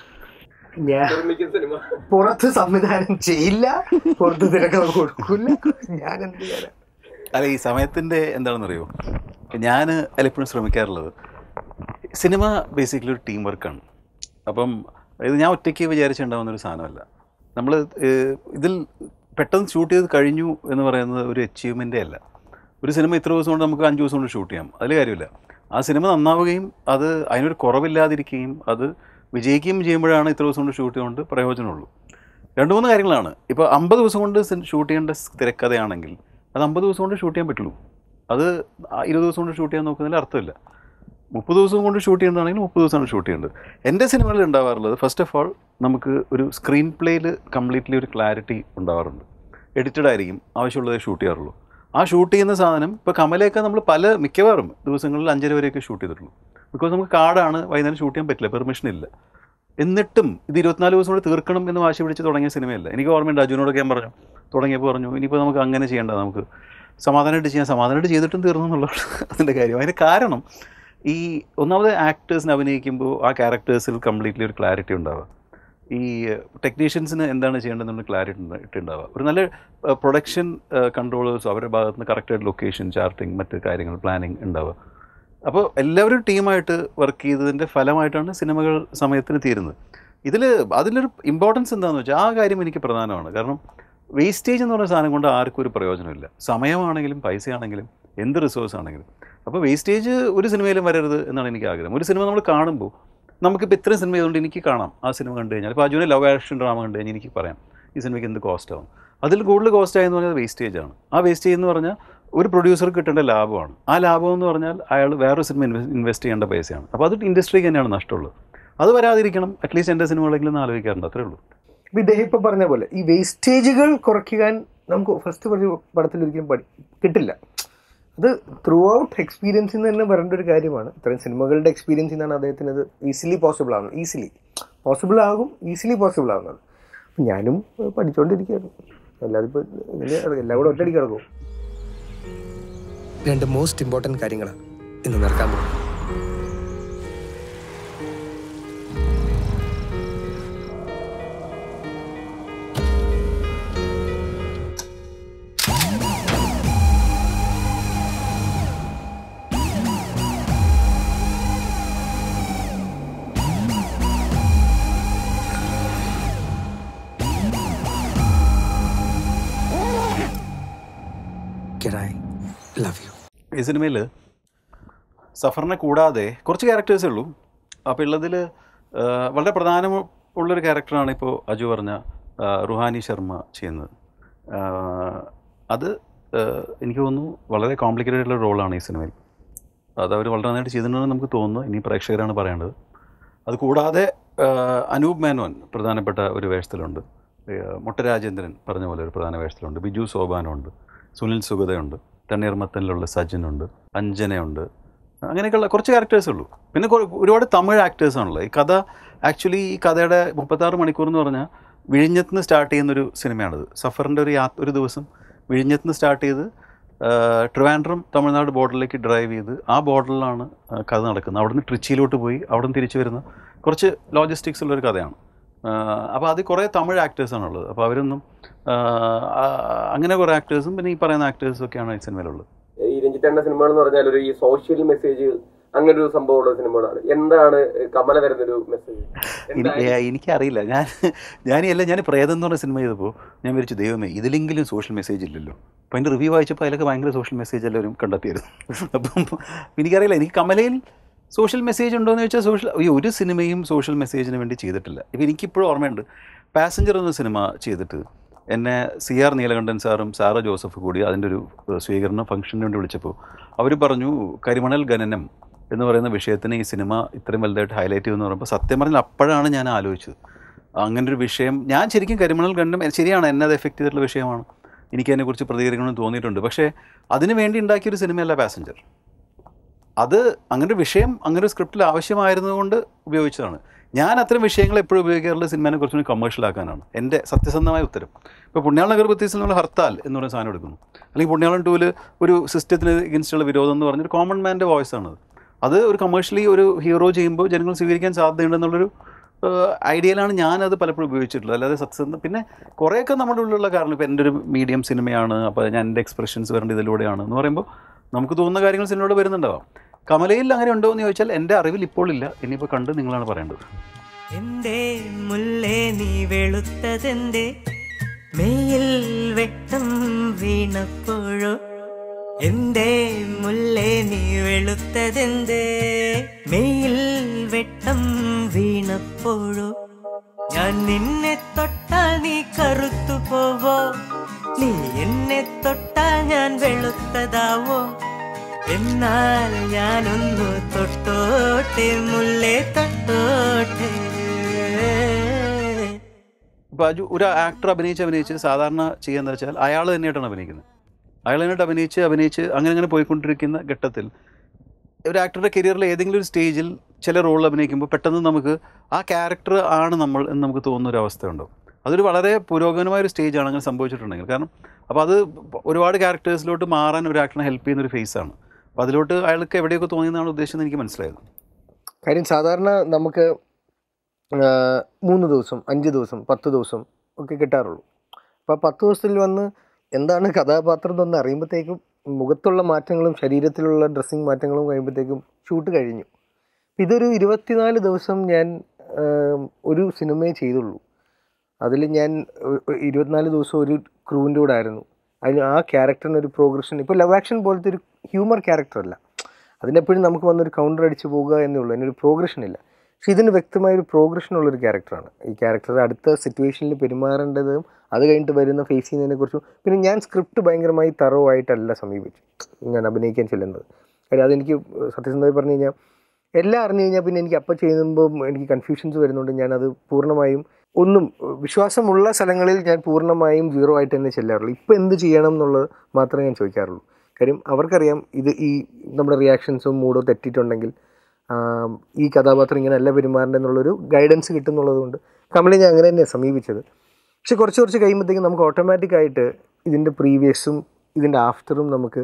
സിനിമ പുറത്ത് സംവിധാനം ചെയ്യില്ല പുറത്ത് തിരക്കഥ കൊടുക്കില്ല ഞാൻ അല്ല ഈ സമയത്തിന്റെ എന്താണെന്നറിയോ ഞാൻ ഇപ്പോഴും ശ്രമിക്കാറുള്ളത് സിനിമ ബേസിക്കലി ഒരു ടീം വർക്കാണ് അപ്പം ഇത് ഞാൻ ഒറ്റയ്ക്ക് വിചാരിച്ചിട്ടുണ്ടാവുന്ന ഒരു സാധനമല്ല നമ്മൾ ഇതിൽ പെട്ടെന്ന് ഷൂട്ട് ചെയ്ത് കഴിഞ്ഞു എന്ന് പറയുന്നത് ഒരു അച്ചീവ്മെൻ്റേ അല്ല ഒരു സിനിമ ഇത്ര ദിവസം കൊണ്ട് നമുക്ക് അഞ്ച് ദിവസം കൊണ്ട് ഷൂട്ട് ചെയ്യാം അതിൽ കാര്യമില്ല ആ സിനിമ നന്നാവുകയും അത് അതിനൊരു കുറവില്ലാതിരിക്കുകയും അത് വിജയിക്കുകയും ചെയ്യുമ്പോഴാണ് ഇത്ര ദിവസം കൊണ്ട് ഷൂട്ട് ചെയ്തുകൊണ്ട് പ്രയോജനമുള്ളൂ രണ്ട് മൂന്ന് കാര്യങ്ങളാണ് ഇപ്പോൾ അമ്പത് ദിവസം കൊണ്ട് ഷൂട്ട് ചെയ്യേണ്ട തിരക്കഥയാണെങ്കിൽ അത് അമ്പത് ദിവസം കൊണ്ട് ഷൂട്ട് ചെയ്യാൻ പറ്റുള്ളൂ അത് ഇരുപത് ദിവസം കൊണ്ട് ഷൂട്ട് ചെയ്യാൻ നോക്കുന്നതിൽ അർത്ഥമില്ല മുപ്പത് ദിവസം കൊണ്ട് ഷൂട്ട് ചെയ്യേണ്ടതാണെങ്കിൽ മുപ്പത് ദിവസമാണ് ഷൂട്ട് ചെയ്യേണ്ടത് എൻ്റെ സിനിമകളിൽ ഉണ്ടാവാറുള്ളത് ഫസ്റ്റ് ഓഫ് ഓൾ നമുക്ക് ഒരു സ്ക്രീൻ പ്ലേയിൽ കംപ്ലീറ്റ്ലി ഒരു ക്ലാരിറ്റി ഉണ്ടാവാറുണ്ട് എഡിറ്റഡ് ആയിരിക്കും ആവശ്യമുള്ളതേ ഷൂട്ട് ചെയ്യാറുള്ളൂ ആ ഷൂട്ട് ചെയ്യുന്ന സാധനം ഇപ്പോൾ കമലയൊക്കെ നമ്മൾ പല മിക്കവാറും ദിവസങ്ങളിൽ അഞ്ചര വരെയൊക്കെ ഷൂട്ട് ചെയ്തിട്ടുള്ളൂ ബിക്കോസ് നമുക്ക് കാടാണ് വൈകുന്നേരം ഷൂട്ട് ചെയ്യാൻ പറ്റില്ല പെർമിഷൻ ഇല്ല എന്നിട്ടും ഇത് ഇരുപത്തിനാല് ദിവസം കൂടെ തീർക്കണം എന്ന് വാശി പിടിച്ച് തുടങ്ങിയ സിനിമയല്ല എനിക്ക് ഓർമ്മയുണ്ട് അജുനോടൊക്കെ ഞാൻ പറഞ്ഞു തുടങ്ങിയപ്പോൾ പറഞ്ഞു ഇനിയിപ്പോൾ നമുക്ക് അങ്ങനെ ചെയ്യേണ്ട നമുക്ക് സമാധാനമായിട്ട് ചെയ്യാൻ സമാധാനമായിട്ട് ചെയ്തിട്ടും തീർന്നു എന്നുള്ളതാണ് അതിൻ്റെ കാര്യം അതിന് കാരണം ഈ ഒന്നാമത് ആക്ടേഴ്സിനെ അഭിനയിക്കുമ്പോൾ ആ ക്യാരക്ടേഴ്സിൽ കംപ്ലീറ്റ്ലി ഒരു ക്ലാരിറ്റി ഉണ്ടാവുക ഈ ടെക്നീഷ്യൻസിന് എന്താണ് നമ്മൾ ക്ലാരിറ്റി ഇട്ടുണ്ടാവുക ഒരു നല്ല പ്രൊഡക്ഷൻ കൺട്രോളേഴ്സ് അവരുടെ ഭാഗത്ത് നിന്ന് കറക്റ്റായിട്ട് ലൊക്കേഷൻ ചാർട്ടിങ് മറ്റ് കാര്യങ്ങൾ പ്ലാനിങ് ഉണ്ടാവുക അപ്പോൾ എല്ലാവരും ടീമായിട്ട് വർക്ക് ചെയ്തതിൻ്റെ ഫലമായിട്ടാണ് സിനിമകൾ സമയത്തിന് തീരുന്നത് ഇതിൽ അതിലൊരു ഇമ്പോർട്ടൻസ് എന്താണെന്ന് വെച്ചാൽ ആ കാര്യം എനിക്ക് പ്രധാനമാണ് കാരണം വേസ്റ്റേജ് എന്ന് പറഞ്ഞ സാധനം കൊണ്ട് ആർക്കും ഒരു പ്രയോജനമില്ല സമയമാണെങ്കിലും പൈസയാണെങ്കിലും എന്ത് റിസോഴ്സ് ആണെങ്കിലും അപ്പോൾ വേസ്റ്റേജ് ഒരു സിനിമയിലും വരരുത് എന്നാണ് എനിക്ക് ആഗ്രഹം ഒരു സിനിമ നമ്മൾ കാണുമ്പോൾ നമുക്കിപ്പോൾ ഇത്രയും സിനിമ ആയതുകൊണ്ട് എനിക്ക് കാണാം ആ സിനിമ കണ്ടു കഴിഞ്ഞാൽ ഇപ്പോൾ അജുവിനെ ലവ് ആക്ഷൻ ഡ്രാമ കണ്ടു കഴിഞ്ഞാൽ എനിക്ക് പറയാം ഈ സിനിമയ്ക്ക് എന്ത് കോസ്റ്റ് ആവും അതിൽ കൂടുതൽ കോസ്റ്റ് ആയെന്ന് പറഞ്ഞാൽ വേസ്റ്റേജ് ആണ് ആ വേസ്റ്റേജ് എന്ന് പറഞ്ഞാൽ ഒരു പ്രൊഡ്യൂസർക്ക് കിട്ടേണ്ട ലാഭമാണ് ആ ലാഭം എന്ന് പറഞ്ഞാൽ അയാൾ വേറൊരു സിനിമ ഇൻവെസ്റ്റ് ചെയ്യേണ്ട പൈസയാണ് അപ്പോൾ അത് ഇൻഡസ്ട്രിക്ക് തന്നെയാണ് നഷ്ടമുള്ളത് അത് വരാതിരിക്കണം അറ്റ്ലീസ്റ്റ് എൻ്റെ സിനിമകളെങ്കിലും ഒന്ന് ആലോചിക്കാറുണ്ട് അത്രേ ഉള്ളൂ ഇദ്ദേഹം ഇപ്പോൾ പറഞ്ഞ പോലെ ഈ വേസ്റ്റേജുകൾ കുറയ്ക്കാൻ നമുക്ക് ഫസ്റ്റ് പറഞ്ഞ പടത്തിൽ ഒരിക്കലും കിട്ടില്ല അത് ത്രൂ ഔട്ട് എക്സ്പീരിയൻസിൽ നിന്ന് തന്നെ പറയേണ്ട ഒരു കാര്യമാണ് ഇത്രയും സിനിമകളുടെ എക്സ്പീരിയൻസിൽ നിന്നാണ് അദ്ദേഹത്തിന് അത് ഈസിലി പോസിബിൾ ആവുന്നത് ഈസിലി പോസിബിൾ ആകും ഈസിലി പോസിബിൾ ആവുന്നത് ഞാനും പഠിച്ചുകൊണ്ടിരിക്കുകയായിരുന്നു അല്ലാതെ ഇപ്പോൾ എല്ലാം കൂടെ ഒറ്റയടിക്ക് രണ്ട് മോസ്റ്റ് ഇമ്പോർട്ടൻറ്റ് കാര്യങ്ങളാണ് ഇന്ന് നടക്കാൻ പോകുന്നത് ഈ സിനിമയിൽ സഫറിനെ കൂടാതെ കുറച്ച് ക്യാരക്ടേഴ്സേ ഉള്ളൂ അപ്പോൾ ഉള്ളതിൽ വളരെ പ്രധാന ഉള്ളൊരു ക്യാരക്ടറാണ് ഇപ്പോൾ അജു പറഞ്ഞ റുഹാനി ശർമ്മ ചെയ്യുന്നത് അത് എനിക്ക് തോന്നുന്നു വളരെ കോംപ്ലിക്കേറ്റഡ് റോളാണ് ഈ സിനിമയിൽ അത് അവർ വളരെ നന്നായിട്ട് ചെയ്തിട്ടുണ്ടെന്ന് നമുക്ക് തോന്നുന്നു ഇനി പ്രേക്ഷകരാണ് പറയേണ്ടത് അത് കൂടാതെ അനൂപ് മേനോൻ പ്രധാനപ്പെട്ട ഒരു വേഷത്തിലുണ്ട് മുട്ടരാജേന്ദ്രൻ പറഞ്ഞ പോലെ ഒരു പ്രധാന വേഷത്തിലുണ്ട് ബിജു സോബാനുണ്ട് സുനിൽ സുഗതയുണ്ട് തണ്ണീർമത്തനിലുള്ള സജിനുണ്ട് അഞ്ജനയുണ്ട് അങ്ങനെയൊക്കെയുള്ള കുറച്ച് ക്യാരക്ടേഴ്സ് ഉള്ളൂ പിന്നെ ഒരുപാട് തമിഴ് ആക്ടേഴ്സ് ഈ കഥ ആക്ച്വലി ഈ കഥയുടെ മുപ്പത്താറ് മണിക്കൂർ എന്ന് പറഞ്ഞാൽ വിഴിഞ്ഞത്ത് നിന്ന് സ്റ്റാർട്ട് ചെയ്യുന്നൊരു സിനിമയാണിത് സഫറിൻ്റെ ഒരു യാത്ര ഒരു ദിവസം വിഴിഞ്ഞത്ത് നിന്ന് സ്റ്റാർട്ട് ചെയ്ത് ട്രിവാൻഡ്രം തമിഴ്നാട് ബോർഡറിലേക്ക് ഡ്രൈവ് ചെയ്ത് ആ ബോർഡറിലാണ് കഥ നടക്കുന്നത് അവിടുന്ന് ട്രിച്ചിയിലോട്ട് പോയി അവിടുന്ന് തിരിച്ചു വരുന്ന കുറച്ച് ലോജിസ്റ്റിക്സ് ഉള്ളൊരു കഥയാണ് അപ്പോൾ അത് കുറേ തമിഴ് ഉള്ളത് അപ്പോൾ അവരൊന്നും അങ്ങനെ കുറേ ആക്ടേഴ്സും പിന്നെ ഈ പറയുന്ന ഒക്കെയാണ് ഈ സിനിമയിലുള്ളത് ഈ രഞ്ജിത്തേണ്ട സിനിമ എന്ന് പറഞ്ഞാൽ ഒരു ഈ സോഷ്യൽ മെസ്സേജ് അങ്ങനെ ഒരു സംഭവമുള്ള സിനിമകളാണ് എന്താണ് കമല തരുന്നൊരു മെസ്സേജ് എനിക്കറിയില്ല ഞാൻ ഞാൻ അല്ല ഞാൻ പ്രേതം എന്ന് പറഞ്ഞ സിനിമ ചെയ്തപ്പോൾ ഞാൻ വിളിച്ചു ദൈവമേ ഇതിലെങ്കിലും സോഷ്യൽ മെസ്സേജ് ഇല്ലല്ലോ അപ്പോൾ എൻ്റെ റിവ്യൂ വായിച്ചപ്പോൾ അതിലൊക്കെ ഭയങ്കര സോഷ്യൽ മെസ്സേജ് എല്ലാവരും കണ്ടെത്തിയായിരുന്നു അപ്പം എനിക്കറിയില്ല എനിക്ക് കമലയിൽ സോഷ്യൽ മെസ്സേജ് ഉണ്ടോയെന്ന് ചോദിച്ചാൽ സോഷ്യൽ ഈ ഒരു സിനിമയും സോഷ്യൽ മെസ്സേജിന് വേണ്ടി ചെയ്തിട്ടില്ല ഇപ്പോൾ എനിക്കിപ്പോഴും ഓർമ്മയുണ്ട് പാസഞ്ചർ എന്ന സിനിമ ചെയ്തിട്ട് എന്നെ സി ആർ നീലകണ്ഠൻ സാറും സാറ ജോസഫ് കൂടി അതിൻ്റെ ഒരു സ്വീകരണ ഫംഗ്ഷന് വേണ്ടി വിളിച്ചപ്പോൾ അവർ പറഞ്ഞു കരിമണൽ ഖനനം എന്ന് പറയുന്ന വിഷയത്തിന് ഈ സിനിമ ഇത്രയും വലുതായിട്ട് ഹൈലൈറ്റ് ചെയ്യുമെന്ന് പറയുമ്പോൾ സത്യം പറഞ്ഞാൽ അപ്പോഴാണ് ഞാൻ ആലോചിച്ചത് അങ്ങനെ ഒരു വിഷയം ഞാൻ ശരിക്കും കരിമണൽ ഖനനം ശരിയാണ് എന്നെ അത് എഫക്റ്റ് ചെയ്തിട്ടുള്ള വിഷയമാണ് എനിക്ക് അതിനെക്കുറിച്ച് പ്രതികരിക്കണമെന്ന് തോന്നിയിട്ടുണ്ട് പക്ഷേ അതിനു വേണ്ടി ഉണ്ടാക്കിയൊരു സിനിമയല്ല പാസഞ്ചർ അത് അങ്ങനൊരു വിഷയം അങ്ങനെ ഒരു സ്ക്രിപ്റ്റിൽ ആവശ്യമായിരുന്നതുകൊണ്ട് ഉപയോഗിച്ചതാണ് ഞാൻ അത്തരം വിഷയങ്ങൾ എപ്പോഴും ഉപയോഗിക്കാറുള്ള സിനിമയെ കുറച്ചുകൂടി കമേഴ്ഷ്യലാക്കാനാണ് എൻ്റെ സത്യസന്ധമായ ഉത്തരം ഇപ്പോൾ പുണ്യാള നഗർ പ്രത്യേകിച്ച് നമ്മൾ ഹർത്താൽ എന്ന് പറയുന്ന സാധനം എടുക്കുന്നു അല്ലെങ്കിൽ പുണ്യാളം ടൂവിൽ ഒരു സിസ്റ്റത്തിന് എഗൻസ്റ്റുള്ള വിരോധം എന്ന് പറഞ്ഞൊരു കോമൺ മാൻ്റെ വോയിസ് ആണ് അത് ഒരു കമേഴ്ഷ്യലി ഒരു ഹീറോ ചെയ്യുമ്പോൾ ജനങ്ങൾ സ്വീകരിക്കാൻ സാധ്യതയുണ്ടെന്നുള്ളൊരു ഐഡിയയിലാണ് ഞാനത് പലപ്പോഴും ഉപയോഗിച്ചിട്ടുള്ളത് അല്ലാതെ സത്യസന്ധ പിന്നെ കുറേയൊക്കെ നമ്മുടെ ഉള്ളിലുള്ള കാരണം ഇപ്പോൾ എൻ്റെ ഒരു മീഡിയം സിനിമയാണ് അപ്പോൾ ഞാൻ എൻ്റെ എക്സ്പ്രഷൻസ് വരേണ്ട ഇതിലൂടെയാണ് എന്ന് പറയുമ്പോൾ നമുക്ക് തോന്നുന്ന കാര്യങ്ങൾ സിനിമയോട് വരുന്നുണ്ടാവാം കമലയിൽ അങ്ങനെ ഉണ്ടോ എന്ന് ചോദിച്ചാൽ എൻ്റെ അറിവിൽ ഇപ്പോൾ ഇല്ല ഇനിയിപ്പോൾ കണ്ട് നിങ്ങളാണ് പറയേണ്ടത് എന്തേ മുല്ലേ നീ വെളുത്തതെന്തേ മെയിൽ വെട്ടം വീണപ്പോഴോ എന്തേ മുല്ലേ നീ വെളുത്തതെന്തേ മെയിൽ വെട്ടം വീണപ്പോഴോ ഞാൻ നിന്നെ തൊട്ടാൽ നീ കറുത്തു പോവോ നീ എന്നെ തൊട്ടാൽ ഞാൻ വെളുത്തതാവോ എന്നാൽ ഞാനൊന്ന് തൊട്ടോട്ടെ മുല്ലേ തൊട്ടോട്ടെ ബാജു ഒരു ആക്ടർ അഭിനയിച്ച് അഭിനയിച്ച് സാധാരണ ചെയ്യുന്നത് വെച്ചാൽ അയാൾ തന്നെയായിട്ടാണ് അഭിനയിക്കുന്നത് അയാൾ തന്നെയായിട്ട് അഭിനയിച്ച് അഭിനയിച്ച് അങ്ങനെ അങ്ങനെ പോയിക്കൊണ്ടിരിക്കുന്ന ഘട്ടത്തിൽ ഒരു ആക്ടറുടെ കരിയറിലെ ഏതെങ്കിലും ഒരു സ്റ്റേജിൽ ചില റോളിൽ അഭിനയിക്കുമ്പോൾ പെട്ടെന്ന് നമുക്ക് ആ ക്യാരക്ടർ ആണ് നമ്മൾ എന്ന് നമുക്ക് തോന്നുന്ന ഒരു അവസ്ഥയുണ്ടോ അതൊരു വളരെ പുരോഗമനമായ ഒരു സ്റ്റേജ് ആണ് അങ്ങനെ സംഭവിച്ചിട്ടുണ്ടെങ്കിൽ കാരണം അപ്പോൾ അത് ഒരുപാട് ക്യാരക്ടേഴ്സിലോട്ട് മാറാൻ ഒരു ആക്ടറിനെ ഹെൽപ്പ് ചെയ്യുന്ന ഒരു ഫേസാണ് അപ്പോൾ അതിലോട്ട് അയാൾക്ക് എവിടെയൊക്കെ തോന്നിയെന്നാണ് ഉദ്ദേശിച്ചത് എനിക്ക് മനസ്സിലായത് കാര്യം സാധാരണ നമുക്ക് മൂന്ന് ദിവസം അഞ്ച് ദിവസം പത്ത് ദിവസം ഒക്കെ കിട്ടാറുള്ളൂ അപ്പോൾ പത്ത് ദിവസത്തിൽ വന്ന് എന്താണ് കഥാപാത്രം എന്നൊന്ന് അറിയുമ്പോഴത്തേക്കും മുഖത്തുള്ള മാറ്റങ്ങളും ശരീരത്തിലുള്ള ഡ്രസ്സിങ് മാറ്റങ്ങളും കഴിയുമ്പോഴത്തേക്കും ഷൂട്ട് കഴിഞ്ഞു ഇതൊരു ഇരുപത്തിനാല് ദിവസം ഞാൻ ഒരു സിനിമയെ ചെയ്തുള്ളൂ അതിൽ ഞാൻ ഇരുപത്തിനാല് ദിവസം ഒരു ക്രൂവിൻ്റെ കൂടെ ആയിരുന്നു അതിന് ആ ക്യാരക്ടറിന് ഒരു പ്രോഗ്രഷൻ ഇപ്പോൾ ലവ് ആക്ഷൻ പോലത്തെ ഒരു ഹ്യൂമർ ക്യാരക്ടറല്ല അതിനെപ്പോഴും എപ്പോഴും നമുക്ക് വന്നൊരു കൗണ്ടർ അടിച്ച് പോകുക എന്നേ ഉള്ളൂ അതിനൊരു പ്രോഗ്രഷൻ ഇല്ല പക്ഷേ ഇതിന് വ്യക്തമായൊരു പ്രോഗ്രഷനുള്ളൊരു ക്യാരക്ടറാണ് ഈ ക്യാരക്ടർ അടുത്ത സിറ്റുവേഷനിൽ പെരുമാറേണ്ടതും അത് കഴിഞ്ഞിട്ട് വരുന്ന ഫേസ് ചെയ്യുന്നതിനെക്കുറിച്ചും പിന്നെ ഞാൻ സ്ക്രിപ്റ്റ് ഭയങ്കരമായി തറോ ആയിട്ടല്ല സമീപിച്ചു ഞാൻ അഭിനയിക്കാൻ ചെല്ലുന്നത് കാര്യം അതെനിക്ക് സത്യസന്ധമായി പറഞ്ഞു കഴിഞ്ഞാൽ എല്ലാം അറിഞ്ഞു കഴിഞ്ഞാൽ പിന്നെ എനിക്ക് അപ്പം ചെയ്യുമ്പോൾ എനിക്ക് കൺഫ്യൂഷൻസ് വരുന്നുണ്ട് ഞാനത് പൂർണ്ണമായും ഒന്നും വിശ്വാസമുള്ള സ്ഥലങ്ങളിൽ ഞാൻ പൂർണ്ണമായും സീറോ ആയിട്ട് തന്നെ ചെല്ലാറുള്ളൂ ഇപ്പം എന്ത് ചെയ്യണം എന്നുള്ളത് മാത്രമേ ഞാൻ ചോദിക്കാറുള്ളൂ കാര്യം അവർക്കറിയാം ഇത് ഈ നമ്മുടെ റിയാക്ഷൻസും മൂഡോ തെറ്റിയിട്ടുണ്ടെങ്കിൽ ഈ കഥാപാത്രം ഇങ്ങനെ അല്ല പെരുമാറേണ്ട ഗൈഡൻസ് കിട്ടുന്നുള്ളത് എന്നുള്ളതുകൊണ്ട് കമലി ഞാൻ അങ്ങനെ തന്നെയാണ് സമീപിച്ചത് പക്ഷെ കുറച്ച് കുറച്ച് കഴിയുമ്പോഴത്തേക്കും നമുക്ക് ഓട്ടോമാറ്റിക്കായിട്ട് ഇതിൻ്റെ പ്രീവിയസും ഇതിൻ്റെ ആഫ്റ്ററും നമുക്ക്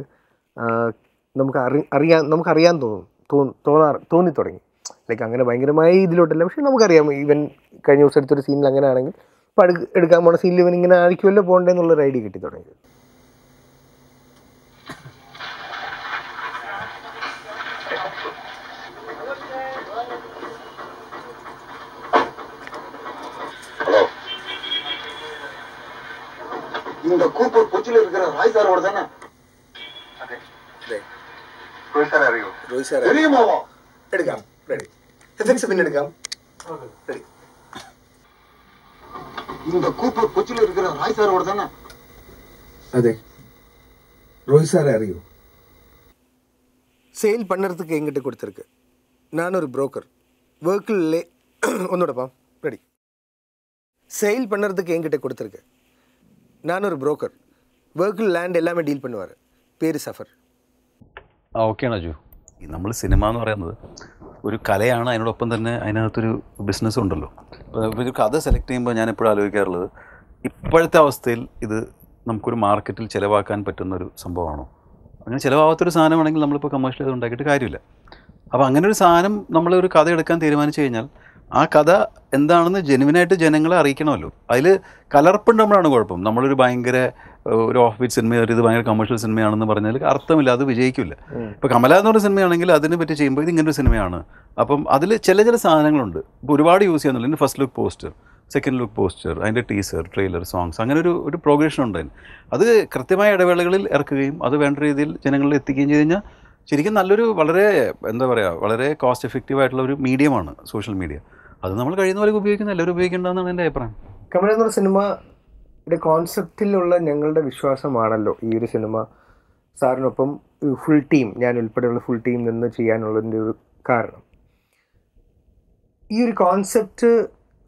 നമുക്ക് അറി അറിയാൻ നമുക്കറിയാൻ തോന്നും തോന്നാറ് തോന്നി തുടങ്ങി ലൈക്ക് അങ്ങനെ ഭയങ്കരമായി ഇതിലോട്ടല്ല പക്ഷെ നമുക്കറിയാം ഈവൻ കഴിഞ്ഞ ദിവസം എടുത്തൊരു സീനിൽ അങ്ങനെ ആണെങ്കിൽ ഇപ്പോൾ അടു എടുക്കാൻ പോണ സീനിൽ ഇവൻ ഇങ്ങനെ ആയിരിക്കുമല്ലോ പോകണ്ടേ എന്നുള്ളൊരു ഐഡിയ കിട്ടി തുടങ്ങിയത് இந்த கூப்பூர் கொச்சியில் இருக்கிற ராய் சாரோட தானே ரோஹித் சார் റെഡി എഫക്ട്സ് പിന്നെ എടുക്കാം இந்த கூப்பர் கொச்சியில் இருக்கிற ராய் சாரோட தானே அதே ரோஹித் சார் அறியும் சேல் பண்ணுறதுக்கு எங்கிட்ட கொடுத்துருக்கு நான் ஒரு புரோக்கர் ஒர்க்கில்லே ஒன்னோடப்பா ரெடி சேல் பண்ணுறதுக்கு எங்கிட்ட கொடுத்துருக்கு நான் ஒரு புரோக்கர் ஒர்க்கில் லேண்ட் எல்லாமே டீல் பண்ணுவார் பேர் சஃபர் ஓகே நாஜு നമ്മൾ സിനിമ എന്ന് പറയുന്നത് ഒരു കലയാണ് അതിനോടൊപ്പം തന്നെ അതിനകത്തൊരു ബിസിനസ്സും ഉണ്ടല്ലോ ഒരു കഥ സെലക്ട് ചെയ്യുമ്പോൾ ഞാൻ എപ്പോഴും ആലോചിക്കാറുള്ളത് ഇപ്പോഴത്തെ അവസ്ഥയിൽ ഇത് നമുക്കൊരു മാർക്കറ്റിൽ ചിലവാക്കാൻ പറ്റുന്നൊരു സംഭവമാണോ അങ്ങനെ ചിലവാകാത്തൊരു സാധനമാണെങ്കിൽ നമ്മളിപ്പോൾ കമേഴ്ഷ്യൽ ഇത് ഉണ്ടാക്കിയിട്ട് കാര്യമില്ല അപ്പോൾ അങ്ങനെ ഒരു സാധനം നമ്മളൊരു കഥ എടുക്കാൻ തീരുമാനിച്ചു കഴിഞ്ഞാൽ ആ കഥ എന്താണെന്ന് ജെനുവിനായിട്ട് ജനങ്ങളെ അറിയിക്കണമല്ലോ അതിൽ കലർപ്പുണ്ടാണ് കുഴപ്പം നമ്മളൊരു ഭയങ്കര ഒരു ഓഫ് ബീറ്റ് സിനിമ ഒരു ഇത് ഭയങ്കര കമേഴ്ഷ്യൽ സിനിമയാണെന്ന് പറഞ്ഞാൽ അർത്ഥമില്ല അത് വിജയിക്കില്ല ഇപ്പോൾ കമല എന്ന് പറഞ്ഞ സിനിമയാണെങ്കിൽ അതിനെ പറ്റി ചെയ്യുമ്പോൾ ഇത് ഇങ്ങനൊരു സിനിമയാണ് അപ്പം അതിൽ ചില ചില സാധനങ്ങളുണ്ട് ഇപ്പോൾ ഒരുപാട് യൂസ് ചെയ്യുന്നുണ്ട് ഇതിൻ്റെ first look poster second look poster അതിൻ്റെ ടീസർ ട്രെയിലർ സോങ്സ് അങ്ങനെ ഒരു ഒരു പ്രോഗ്രഷൻ ഉണ്ട് അത് കൃത്യമായ ഇടവേളകളിൽ ഇറക്കുകയും അത് വേണ്ട രീതിയിൽ ജനങ്ങളിൽ എത്തിക്കുകയും ചെയ്ത് കഴിഞ്ഞാൽ ശരിക്കും നല്ലൊരു വളരെ എന്താ പറയുക വളരെ കോസ്റ്റ് എഫക്റ്റീവ് ആയിട്ടുള്ള ഒരു മീഡിയമാണ് സോഷ്യൽ മീഡിയ അത് നമ്മൾ കഴിയുന്ന പോലെ ഉപയോഗിക്കുന്ന എല്ലാവരും ഉപയോഗിക്കേണ്ടതെന്നാണ് എൻ്റെ അഭിപ്രായം കമല എന്നൊരു സിനിമയുടെ കോൺസെപ്റ്റിലുള്ള ഞങ്ങളുടെ വിശ്വാസമാണല്ലോ ഈ ഒരു സിനിമ സാറിനൊപ്പം ഫുൾ ടീം ഞാൻ ഉൾപ്പെടെയുള്ള ഫുൾ ടീം നിന്ന് ചെയ്യാനുള്ളതിൻ്റെ ഒരു കാരണം ഈ ഒരു കോൺസെപ്റ്റ്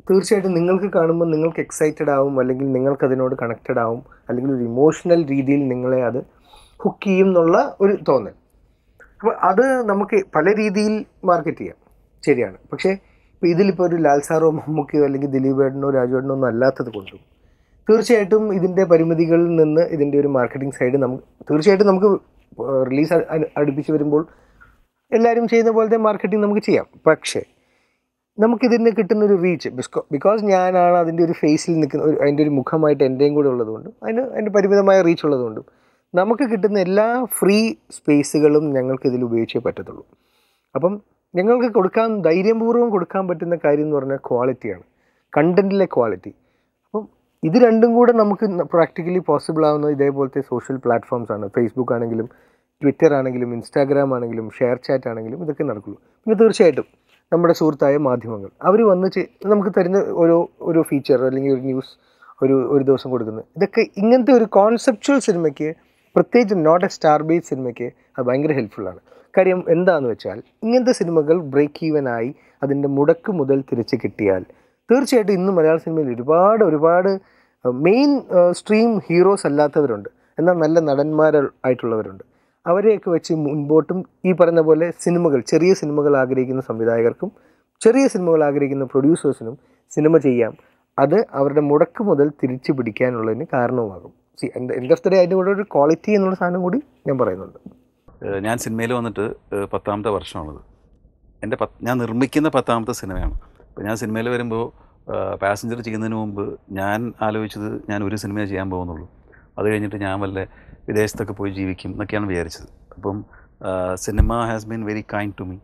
തീർച്ചയായിട്ടും നിങ്ങൾക്ക് കാണുമ്പോൾ നിങ്ങൾക്ക് എക്സൈറ്റഡ് ആവും അല്ലെങ്കിൽ നിങ്ങൾക്ക് അതിനോട് കണക്റ്റഡ് ആവും അല്ലെങ്കിൽ ഒരു ഇമോഷണൽ രീതിയിൽ നിങ്ങളെ അത് ഹുക്ക് ചെയ്യും എന്നുള്ള ഒരു തോന്നൽ അപ്പോൾ അത് നമുക്ക് പല രീതിയിൽ മാർക്കറ്റ് ചെയ്യാം ശരിയാണ് പക്ഷേ ഇപ്പോൾ ഇതിലിപ്പോൾ ഒരു ലാൽ സാറോ മമ്മൂക്കിയോ അല്ലെങ്കിൽ ദിലീപ് രാജുവേട്ടനോ ഒന്നും അല്ലാത്തത് കൊണ്ടും തീർച്ചയായിട്ടും ഇതിൻ്റെ പരിമിതികളിൽ നിന്ന് ഇതിൻ്റെ ഒരു മാർക്കറ്റിംഗ് സൈഡ് നമുക്ക് തീർച്ചയായിട്ടും നമുക്ക് റിലീസ് അടുപ്പിച്ച് വരുമ്പോൾ എല്ലാവരും ചെയ്യുന്ന പോലത്തെ മാർക്കറ്റിംഗ് നമുക്ക് ചെയ്യാം പക്ഷേ നമുക്കിതിന് കിട്ടുന്നൊരു റീച്ച് ബിസ്കോ ബിക്കോസ് ഞാനാണ് അതിൻ്റെ ഒരു ഫേസിൽ നിൽക്കുന്ന ഒരു അതിൻ്റെ ഒരു മുഖമായിട്ട് എൻ്റെയും കൂടെ ഉള്ളതുകൊണ്ടും അതിന് അതിൻ്റെ പരിമിതമായ റീച്ച് ഉള്ളതുകൊണ്ടും നമുക്ക് കിട്ടുന്ന എല്ലാ ഫ്രീ സ്പേസുകളും ഞങ്ങൾക്ക് ഇതിൽ ഉപയോഗിച്ചേ പറ്റത്തുള്ളൂ അപ്പം ഞങ്ങൾക്ക് കൊടുക്കാൻ ധൈര്യപൂർവ്വം കൊടുക്കാൻ പറ്റുന്ന കാര്യം എന്ന് പറഞ്ഞാൽ ക്വാളിറ്റിയാണ് കണ്ടൻറ്റിലെ ക്വാളിറ്റി അപ്പം ഇത് രണ്ടും കൂടെ നമുക്ക് പ്രാക്ടിക്കലി പോസിബിൾ ആവുന്ന ഇതേപോലത്തെ സോഷ്യൽ പ്ലാറ്റ്ഫോംസ് ആണ് ഫേസ്ബുക്ക് ആണെങ്കിലും ട്വിറ്റർ ആണെങ്കിലും ഇൻസ്റ്റാഗ്രാം ആണെങ്കിലും ഷെയർ ചാറ്റ് ആണെങ്കിലും ഇതൊക്കെ നടക്കുള്ളൂ പിന്നെ തീർച്ചയായിട്ടും നമ്മുടെ സുഹൃത്തായ മാധ്യമങ്ങൾ അവർ വന്ന് നമുക്ക് തരുന്ന ഓരോ ഓരോ ഫീച്ചർ അല്ലെങ്കിൽ ഒരു ന്യൂസ് ഒരു ഒരു ദിവസം കൊടുക്കുന്നത് ഇതൊക്കെ ഇങ്ങനത്തെ ഒരു കോൺസെപ്ച്വൽ സിനിമയ്ക്ക് പ്രത്യേകിച്ച് നോട്ട് എ സ്റ്റാർ ബേസ് സിനിമയ്ക്ക് അത് ഭയങ്കര ഹെൽപ്ഫുള്ളാണ് കാര്യം എന്താണെന്ന് വെച്ചാൽ ഇങ്ങനത്തെ സിനിമകൾ ബ്രേക്ക് ഈവനായി അതിൻ്റെ മുടക്ക് മുതൽ തിരിച്ച് കിട്ടിയാൽ തീർച്ചയായിട്ടും ഇന്ന് മലയാള സിനിമയിൽ ഒരുപാട് ഒരുപാട് മെയിൻ സ്ട്രീം ഹീറോസ് അല്ലാത്തവരുണ്ട് എന്നാൽ നല്ല നടന്മാർ ആയിട്ടുള്ളവരുണ്ട് അവരെയൊക്കെ വെച്ച് മുൻപോട്ടും ഈ പറഞ്ഞ പോലെ സിനിമകൾ ചെറിയ സിനിമകൾ ആഗ്രഹിക്കുന്ന സംവിധായകർക്കും ചെറിയ സിനിമകൾ ആഗ്രഹിക്കുന്ന പ്രൊഡ്യൂസേഴ്സിനും സിനിമ ചെയ്യാം അത് അവരുടെ മുടക്ക് മുതൽ തിരിച്ചു പിടിക്കാനുള്ളതിന് കാരണവുമാകും സി എൻ്റെ എൻ്റെ അതിൻ്റെ കൂടെ ഒരു ക്വാളിറ്റി എന്നുള്ള സാധനം കൂടി ഞാൻ പറയുന്നുണ്ട് ഞാൻ സിനിമയിൽ വന്നിട്ട് പത്താമത്തെ വർഷമാണത് എൻ്റെ പത്ത് ഞാൻ നിർമ്മിക്കുന്ന പത്താമത്തെ സിനിമയാണ് അപ്പോൾ ഞാൻ സിനിമയിൽ വരുമ്പോൾ പാസഞ്ചർ ചെയ്യുന്നതിന് മുമ്പ് ഞാൻ ആലോചിച്ചത് ഞാൻ ഒരു സിനിമയെ ചെയ്യാൻ പോകുന്നുള്ളൂ അത് കഴിഞ്ഞിട്ട് ഞാൻ വല്ല വിദേശത്തൊക്കെ പോയി ജീവിക്കും എന്നൊക്കെയാണ് വിചാരിച്ചത് അപ്പം cinema has been very kind to me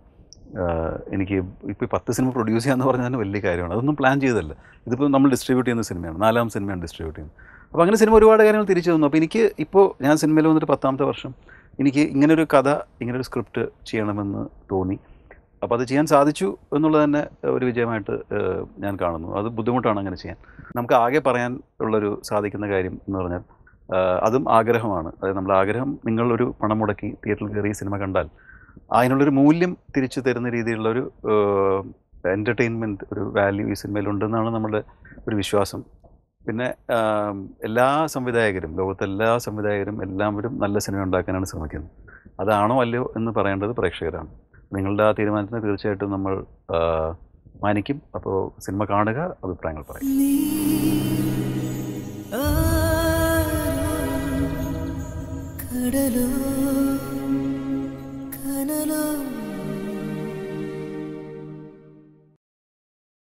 എനിക്ക് ഇപ്പോൾ പത്ത് സിനിമ പ്രൊഡ്യൂസ് ചെയ്യാന്ന് പറഞ്ഞാൽ തന്നെ വലിയ കാര്യമാണ് അതൊന്നും പ്ലാൻ ചെയ്തല്ല ഇതിപ്പോൾ നമ്മൾ ഡിസ്ട്രിബ്യൂട്ട് ചെയ്യുന്ന സിനിമയാണ് നാലാം സിനിമയാണ് ഡിസ്ട്രിബ്യൂട്ട് ചെയ്യുന്നത് അപ്പോൾ അങ്ങനെ സിനിമ ഒരുപാട് കാര്യങ്ങൾ തിരിച്ചു തന്നു അപ്പോൾ എനിക്ക് ഇപ്പോൾ ഞാൻ സിനിമയിൽ വന്നിട്ട് പത്താമത്തെ വർഷം എനിക്ക് ഇങ്ങനൊരു കഥ ഇങ്ങനൊരു സ്ക്രിപ്റ്റ് ചെയ്യണമെന്ന് തോന്നി അപ്പോൾ അത് ചെയ്യാൻ സാധിച്ചു എന്നുള്ളത് തന്നെ ഒരു വിജയമായിട്ട് ഞാൻ കാണുന്നു അത് ബുദ്ധിമുട്ടാണ് അങ്ങനെ ചെയ്യാൻ നമുക്ക് ആകെ പറയാൻ ഉള്ളൊരു സാധിക്കുന്ന കാര്യം എന്ന് പറഞ്ഞാൽ അതും ആഗ്രഹമാണ് അതായത് നമ്മൾ ആഗ്രഹം നിങ്ങളൊരു പണം മുടക്കി തിയേറ്ററിൽ കയറി സിനിമ കണ്ടാൽ അതിനുള്ളൊരു മൂല്യം തിരിച്ചു തരുന്ന രീതിയിലുള്ളൊരു എൻ്റർടൈൻമെൻറ്റ് ഒരു വാല്യൂ ഈ സിനിമയിലുണ്ടെന്നാണ് നമ്മുടെ ഒരു വിശ്വാസം പിന്നെ എല്ലാ സംവിധായകരും ലോകത്തെ എല്ലാ സംവിധായകരും എല്ലാവരും നല്ല സിനിമ ഉണ്ടാക്കാനാണ് ശ്രമിക്കുന്നത് അതാണോ അല്ലയോ എന്ന് പറയേണ്ടത് പ്രേക്ഷകരാണ് നിങ്ങളുടെ ആ തീരുമാനത്തിന് തീർച്ചയായിട്ടും നമ്മൾ മാനിക്കും അപ്പോൾ സിനിമ കാണുക അഭിപ്രായങ്ങൾ പറയും കടലോ കനലോ